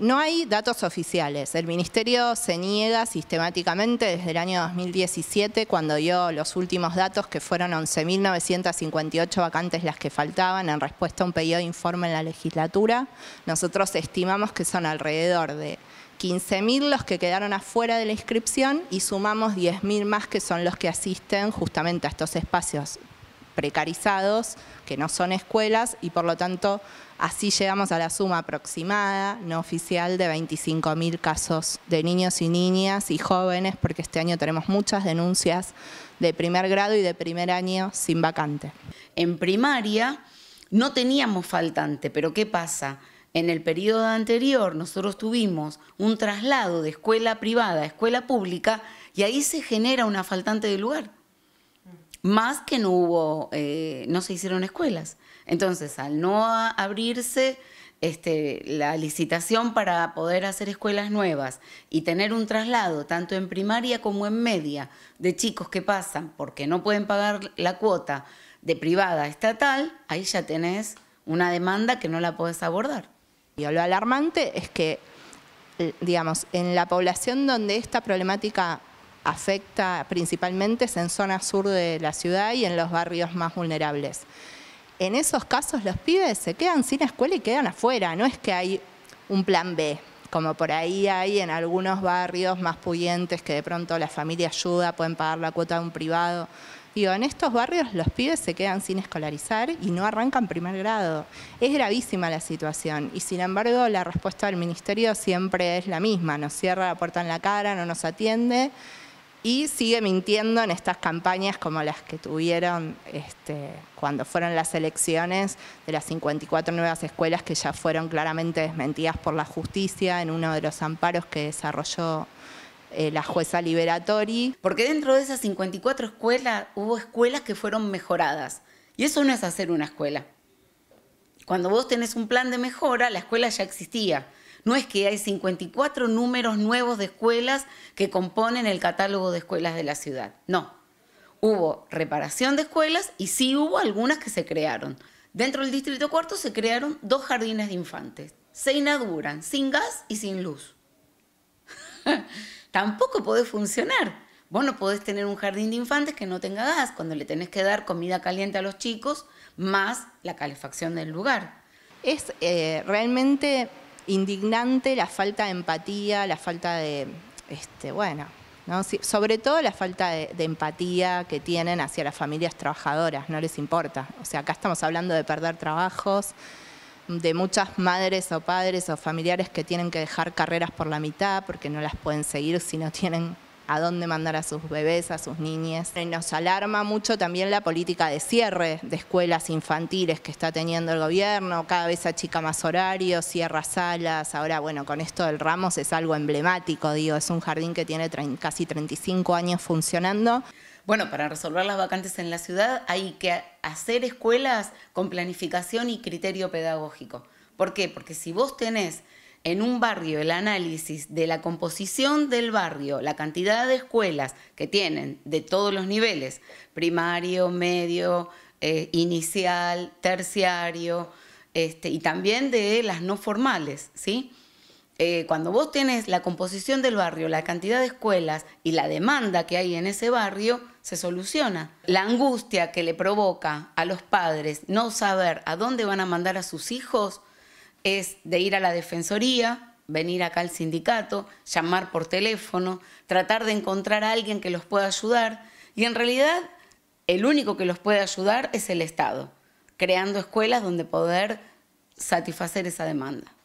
No hay datos oficiales. El Ministerio se niega sistemáticamente desde el año 2017, cuando dio los últimos datos, que fueron 11.958 vacantes las que faltaban en respuesta a un pedido de informe en la legislatura. Nosotros estimamos que son alrededor de 15.000 los que quedaron afuera de la inscripción y sumamos 10.000 más que son los que asisten justamente a estos espacios precarizados, que no son escuelas, y por lo tanto así llegamos a la suma aproximada, no oficial, de 25.000 casos de niños y niñas y jóvenes, porque este año tenemos muchas denuncias de primer grado y de primer año sin vacante. En primaria no teníamos faltante, pero ¿qué pasa? En el periodo anterior nosotros tuvimos un traslado de escuela privada a escuela pública y ahí se genera una faltante de lugar más que no hubo, eh, no se hicieron escuelas. Entonces, al no abrirse este, la licitación para poder hacer escuelas nuevas y tener un traslado, tanto en primaria como en media, de chicos que pasan porque no pueden pagar la cuota de privada estatal, ahí ya tenés una demanda que no la podés abordar. Y lo alarmante es que, eh, digamos, en la población donde esta problemática afecta principalmente en zona sur de la ciudad y en los barrios más vulnerables. En esos casos los pibes se quedan sin escuela y quedan afuera, no es que hay un plan B, como por ahí hay en algunos barrios más pudientes que de pronto la familia ayuda, pueden pagar la cuota de un privado. Digo, en estos barrios los pibes se quedan sin escolarizar y no arrancan primer grado. Es gravísima la situación y sin embargo la respuesta del ministerio siempre es la misma, nos cierra la puerta en la cara, no nos atiende y sigue mintiendo en estas campañas como las que tuvieron este, cuando fueron las elecciones de las 54 nuevas escuelas que ya fueron claramente desmentidas por la justicia en uno de los amparos que desarrolló eh, la jueza Liberatori. Porque dentro de esas 54 escuelas hubo escuelas que fueron mejoradas y eso no es hacer una escuela. Cuando vos tenés un plan de mejora, la escuela ya existía. No es que hay 54 números nuevos de escuelas que componen el catálogo de escuelas de la ciudad. No. Hubo reparación de escuelas y sí hubo algunas que se crearon. Dentro del Distrito Cuarto se crearon dos jardines de infantes. Se inauguran sin gas y sin luz. Tampoco puede funcionar. Vos no podés tener un jardín de infantes que no tenga gas cuando le tenés que dar comida caliente a los chicos más la calefacción del lugar. Es eh, realmente indignante la falta de empatía, la falta de, este, bueno, ¿no? sobre todo la falta de, de, empatía que tienen hacia las familias trabajadoras, no les importa. O sea, acá estamos hablando de perder trabajos, de muchas madres o padres o familiares que tienen que dejar carreras por la mitad porque no las pueden seguir si no tienen a dónde mandar a sus bebés, a sus niñas. Eh, nos alarma mucho también la política de cierre de escuelas infantiles que está teniendo el gobierno, cada vez achica más horarios, cierra salas, ahora bueno, con esto del Ramos es algo emblemático, digo, es un jardín que tiene casi 35 años funcionando. Bueno, para resolver las vacantes en la ciudad hay que hacer escuelas con planificación y criterio pedagógico. ¿Por qué? Porque si vos tenés en un barrio el análisis de la composición del barrio, la cantidad de escuelas que tienen de todos los niveles, primario, medio, eh, inicial, terciario, este, y también de las no formales, ¿sí? Eh, cuando vos tienes la composición del barrio, la cantidad de escuelas y la demanda que hay en ese barrio, se soluciona. La angustia que le provoca a los padres no saber a dónde van a mandar a sus hijos es de ir a la defensoría, venir acá al sindicato, llamar por teléfono, tratar de encontrar a alguien que los pueda ayudar. Y en realidad, el único que los puede ayudar es el Estado, creando escuelas donde poder satisfacer esa demanda.